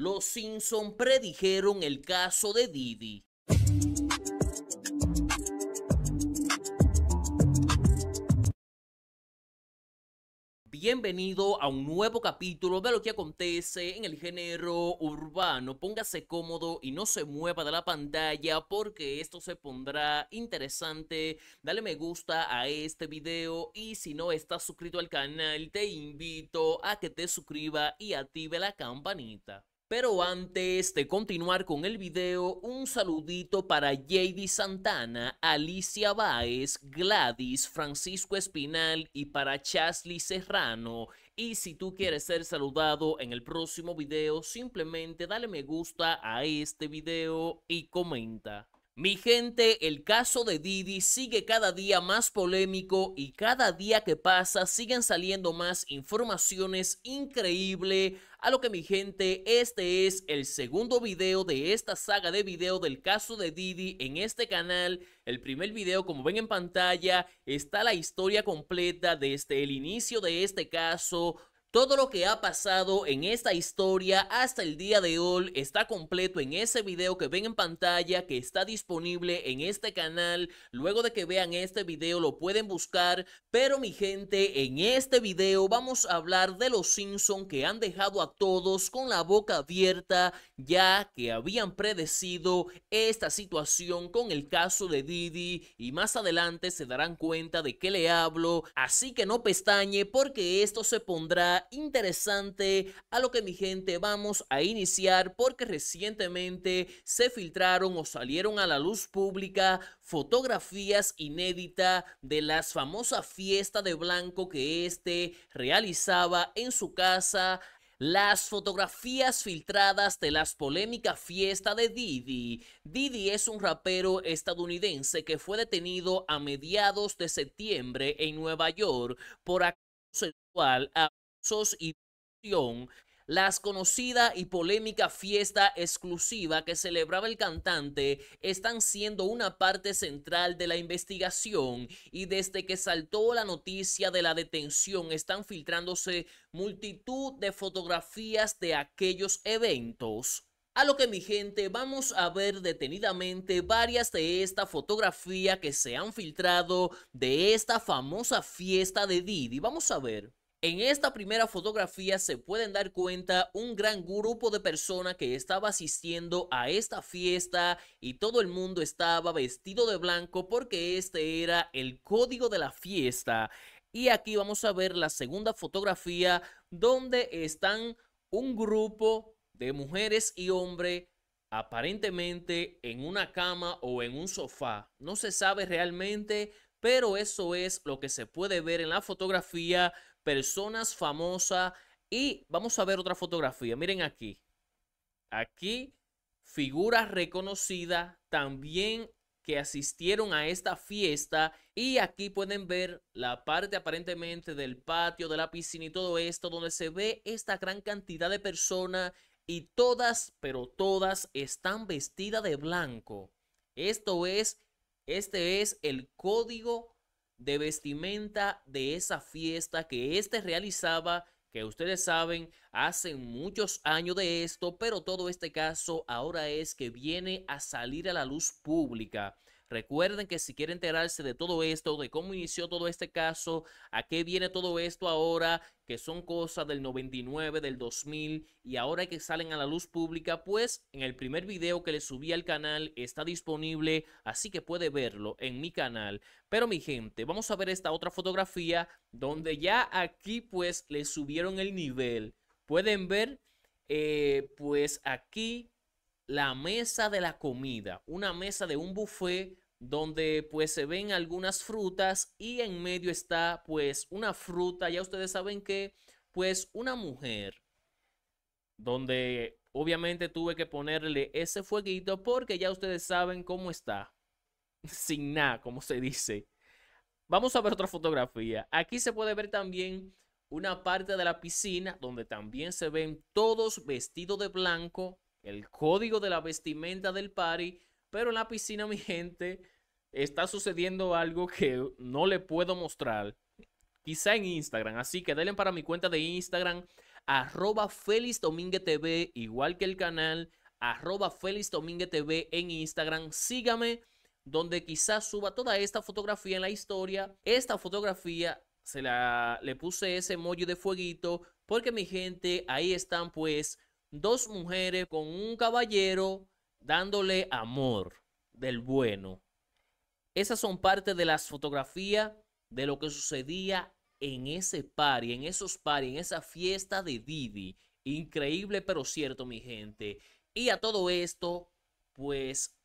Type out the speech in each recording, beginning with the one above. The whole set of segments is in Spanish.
Los Simpson predijeron el caso de Didi. Bienvenido a un nuevo capítulo de lo que acontece en el género urbano. Póngase cómodo y no se mueva de la pantalla porque esto se pondrá interesante. Dale me gusta a este video y si no estás suscrito al canal te invito a que te suscriba y active la campanita. Pero antes de continuar con el video, un saludito para JD Santana, Alicia Báez, Gladys, Francisco Espinal y para Chasly Serrano. Y si tú quieres ser saludado en el próximo video, simplemente dale me gusta a este video y comenta. Mi gente, el caso de Didi sigue cada día más polémico y cada día que pasa siguen saliendo más informaciones increíbles a lo que mi gente, este es el segundo video de esta saga de video del caso de Didi en este canal. El primer video, como ven en pantalla, está la historia completa desde el inicio de este caso, todo lo que ha pasado en esta historia hasta el día de hoy está completo en ese video que ven en pantalla que está disponible en este canal. Luego de que vean este video lo pueden buscar. Pero mi gente, en este video vamos a hablar de los Simpsons que han dejado a todos con la boca abierta ya que habían predecido esta situación con el caso de Didi y más adelante se darán cuenta de qué le hablo. Así que no pestañe porque esto se pondrá interesante a lo que mi gente vamos a iniciar porque recientemente se filtraron o salieron a la luz pública fotografías inéditas de las famosas fiestas de blanco que este realizaba en su casa las fotografías filtradas de las polémicas fiesta de Didi. Didi es un rapero estadounidense que fue detenido a mediados de septiembre en Nueva York por acoso sexual a y las conocida y polémica fiesta exclusiva que celebraba el cantante están siendo una parte central de la investigación y desde que saltó la noticia de la detención están filtrándose multitud de fotografías de aquellos eventos. A lo que mi gente, vamos a ver detenidamente varias de esta fotografía que se han filtrado de esta famosa fiesta de Didi. Vamos a ver. En esta primera fotografía se pueden dar cuenta un gran grupo de personas que estaba asistiendo a esta fiesta y todo el mundo estaba vestido de blanco porque este era el código de la fiesta. Y aquí vamos a ver la segunda fotografía donde están un grupo de mujeres y hombres aparentemente en una cama o en un sofá. No se sabe realmente, pero eso es lo que se puede ver en la fotografía personas famosas. Y vamos a ver otra fotografía. Miren aquí. Aquí, figuras reconocidas también que asistieron a esta fiesta. Y aquí pueden ver la parte aparentemente del patio, de la piscina y todo esto, donde se ve esta gran cantidad de personas. Y todas, pero todas, están vestidas de blanco. Esto es, este es el código de vestimenta de esa fiesta que éste realizaba, que ustedes saben, hace muchos años de esto, pero todo este caso ahora es que viene a salir a la luz pública. Recuerden que si quieren enterarse de todo esto, de cómo inició todo este caso, a qué viene todo esto ahora, que son cosas del 99, del 2000 y ahora que salen a la luz pública, pues en el primer video que les subí al canal está disponible, así que puede verlo en mi canal. Pero mi gente, vamos a ver esta otra fotografía donde ya aquí pues le subieron el nivel. Pueden ver eh, pues aquí la mesa de la comida, una mesa de un buffet donde pues se ven algunas frutas y en medio está pues una fruta, ya ustedes saben que pues una mujer, donde obviamente tuve que ponerle ese fueguito porque ya ustedes saben cómo está, sin nada, como se dice. Vamos a ver otra fotografía. Aquí se puede ver también una parte de la piscina donde también se ven todos vestidos de blanco, el código de la vestimenta del party pero en la piscina, mi gente, está sucediendo algo que no le puedo mostrar. Quizá en Instagram. Así que denle para mi cuenta de Instagram, arroba TV, igual que el canal, arroba Félix TV en Instagram. Sígame donde quizás suba toda esta fotografía en la historia. Esta fotografía se la le puse ese mollo de fueguito porque mi gente, ahí están pues dos mujeres con un caballero dándole amor del bueno. Esas son parte de las fotografías de lo que sucedía en ese party, en esos party, en esa fiesta de Didi. Increíble pero cierto, mi gente. Y a todo esto, pues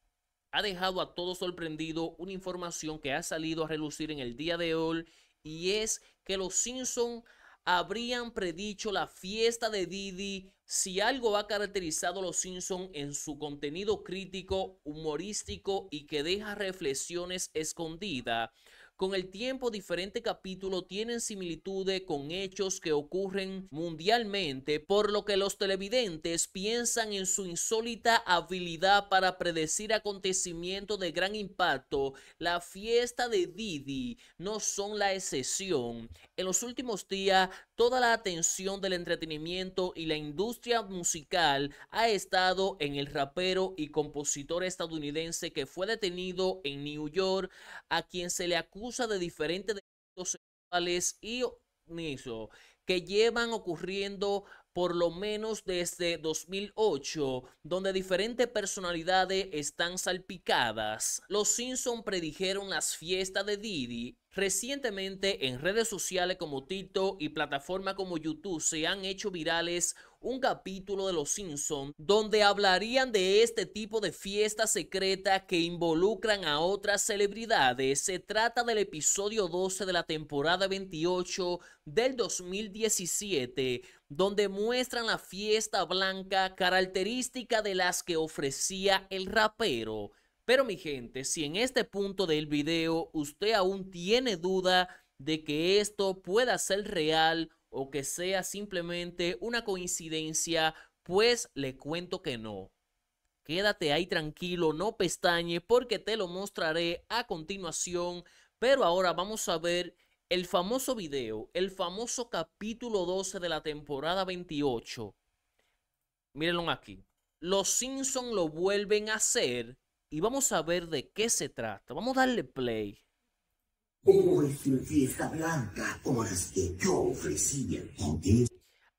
ha dejado a todos sorprendido una información que ha salido a relucir en el día de hoy y es que los Simpson habrían predicho la fiesta de Didi si algo ha caracterizado a Los Simpson en su contenido crítico, humorístico y que deja reflexiones escondidas con el tiempo, diferentes capítulos tienen similitudes con hechos que ocurren mundialmente, por lo que los televidentes piensan en su insólita habilidad para predecir acontecimientos de gran impacto. La fiesta de Didi no son la excepción. En los últimos días, toda la atención del entretenimiento y la industria musical ha estado en el rapero y compositor estadounidense que fue detenido en New York, a quien se le acusa de diferentes delitos sexuales y eso, que llevan ocurriendo por lo menos desde 2008, donde diferentes personalidades están salpicadas. Los Simpson predijeron las fiestas de Didi Recientemente en redes sociales como Tito y plataformas como YouTube se han hecho virales un capítulo de Los Simpsons donde hablarían de este tipo de fiesta secreta que involucran a otras celebridades. Se trata del episodio 12 de la temporada 28 del 2017 donde muestran la fiesta blanca característica de las que ofrecía el rapero. Pero mi gente, si en este punto del video usted aún tiene duda de que esto pueda ser real o que sea simplemente una coincidencia, pues le cuento que no. Quédate ahí tranquilo, no pestañe porque te lo mostraré a continuación. Pero ahora vamos a ver el famoso video, el famoso capítulo 12 de la temporada 28. Mírenlo aquí. Los Simpson lo vuelven a hacer y vamos a ver de qué se trata. Vamos a darle play. fiesta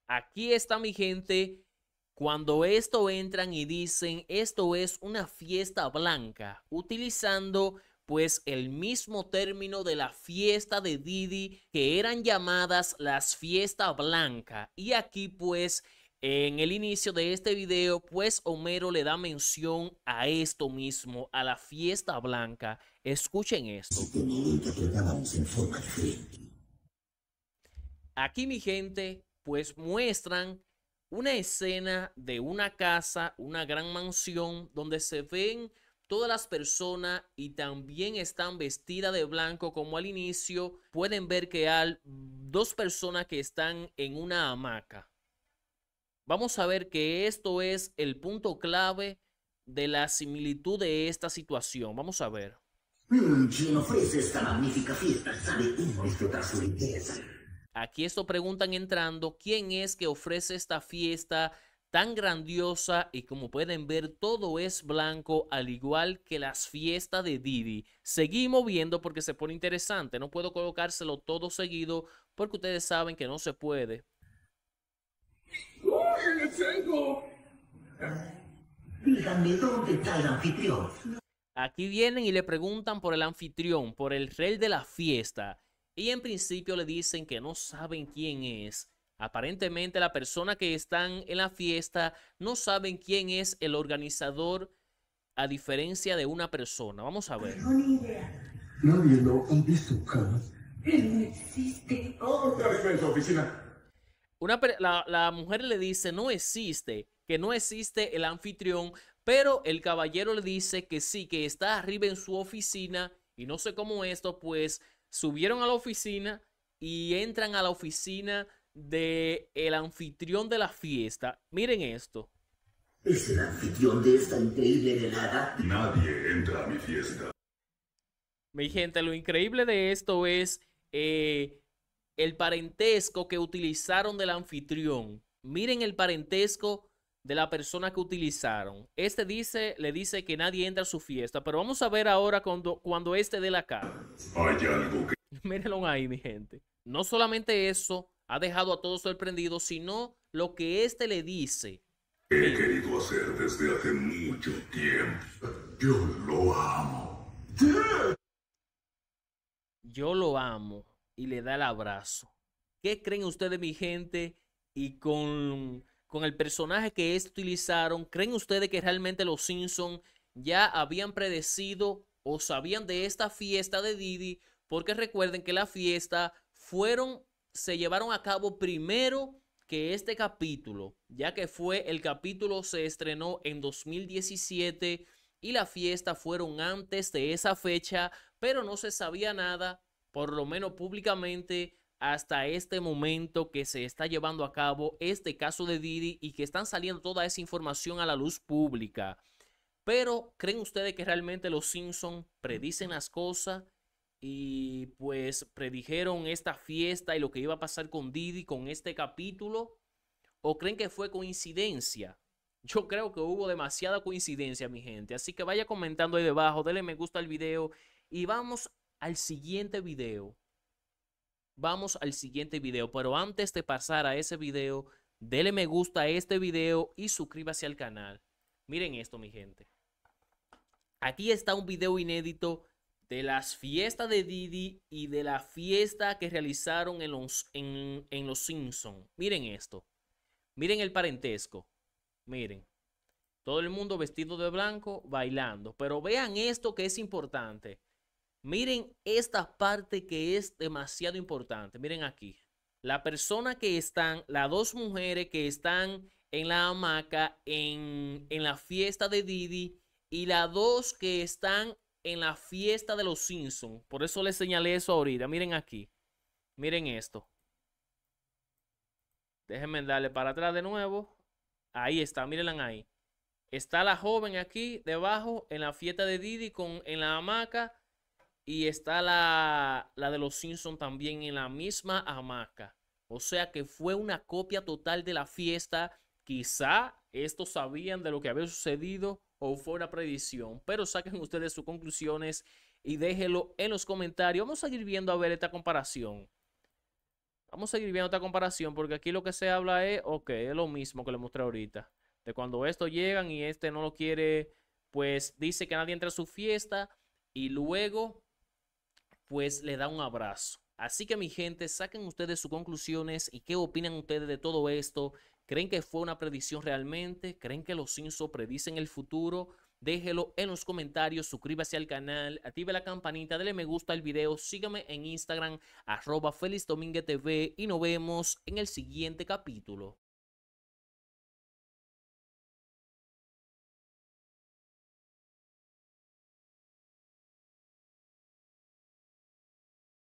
Aquí está mi gente. Cuando esto entran y dicen esto es una fiesta blanca, utilizando pues el mismo término de la fiesta de Didi que eran llamadas las fiesta blanca. Y aquí pues en el inicio de este video, pues Homero le da mención a esto mismo, a la fiesta blanca. Escuchen esto. Aquí mi gente, pues muestran una escena de una casa, una gran mansión, donde se ven todas las personas y también están vestidas de blanco como al inicio. Pueden ver que hay dos personas que están en una hamaca vamos a ver que esto es el punto clave de la similitud de esta situación. Vamos a ver. Mm, ofrece esta magnífica fiesta Aquí esto preguntan entrando, ¿quién es que ofrece esta fiesta tan grandiosa? Y como pueden ver, todo es blanco, al igual que las fiestas de Didi. Seguimos viendo porque se pone interesante. No puedo colocárselo todo seguido porque ustedes saben que no se puede. Oh, Aquí vienen y le preguntan por el anfitrión, por el rey de la fiesta. Y en principio le dicen que no saben quién es. Aparentemente la persona que están en la fiesta no saben quién es el organizador a diferencia de una persona. Vamos a ver. No, existe. oficina una, la, la mujer le dice, no existe, que no existe el anfitrión, pero el caballero le dice que sí, que está arriba en su oficina y no sé cómo esto, pues subieron a la oficina y entran a la oficina de el anfitrión de la fiesta. Miren esto. ¿Es el anfitrión de esta increíble velada? Nadie entra a mi fiesta. Mi gente, lo increíble de esto es eh, el parentesco que utilizaron del anfitrión. Miren el parentesco de la persona que utilizaron. Este dice, le dice que nadie entra a su fiesta, pero vamos a ver ahora cuando, cuando este dé la cara. Hay algo que... Mírenlo ahí, mi gente. No solamente eso ha dejado a todos sorprendidos, sino lo que este le dice. He querido hacer desde hace mucho tiempo. Yo lo amo. Yo lo amo y le da el abrazo. ¿Qué creen ustedes, mi gente? Y con, con el personaje que es, este utilizaron, ¿creen ustedes que realmente los Simpson ya habían predecido o sabían de esta fiesta de Didi? Porque recuerden que la fiesta fueron, se llevaron a cabo primero que este capítulo, ya que fue el capítulo se estrenó en 2017 y la fiesta fueron antes de esa fecha, pero no se sabía nada por lo menos públicamente, hasta este momento que se está llevando a cabo este caso de Didi y que están saliendo toda esa información a la luz pública. Pero, ¿creen ustedes que realmente los Simpson predicen las cosas? Y pues predijeron esta fiesta y lo que iba a pasar con Didi con este capítulo. ¿O creen que fue coincidencia? Yo creo que hubo demasiada coincidencia, mi gente. Así que vaya comentando ahí debajo, denle me gusta al video y vamos al siguiente video. Vamos al siguiente video, pero antes de pasar a ese video, dele me gusta a este video y suscríbase al canal. Miren esto, mi gente. Aquí está un video inédito de las fiestas de Didi y de la fiesta que realizaron en los, en, en los Simpsons. Miren esto. Miren el parentesco. Miren. Todo el mundo vestido de blanco bailando. Pero vean esto que es importante. Miren esta parte que es demasiado importante. Miren aquí. La persona que están, las dos mujeres que están en la hamaca, en, en la fiesta de Didi, y las dos que están en la fiesta de los Simpsons. Por eso les señalé eso ahorita. Miren aquí. Miren esto. Déjenme darle para atrás de nuevo. Ahí está, mírenla ahí. Está la joven aquí debajo en la fiesta de Didi con, en la hamaca y está la, de los Simpsons también en la misma hamaca. O sea que fue una copia total de la fiesta. Quizá estos sabían de lo que había sucedido o fue una predicción. Pero saquen ustedes sus conclusiones y déjenlo en los comentarios. Vamos a seguir viendo a ver esta comparación. Vamos a seguir viendo esta comparación porque aquí lo que se habla es, ok, es lo mismo que le mostré ahorita. De cuando estos llegan y este no lo quiere, pues dice que nadie entra a su fiesta y luego pues le da un abrazo. Así que mi gente, saquen ustedes sus conclusiones y qué opinan ustedes de todo esto. ¿Creen que fue una predicción realmente? ¿Creen que los Simpsons predicen el futuro? Déjelo en los comentarios, suscríbase al canal, active la campanita, dale me gusta al video, sígame en Instagram, arroba Feliz TV y nos vemos en el siguiente capítulo.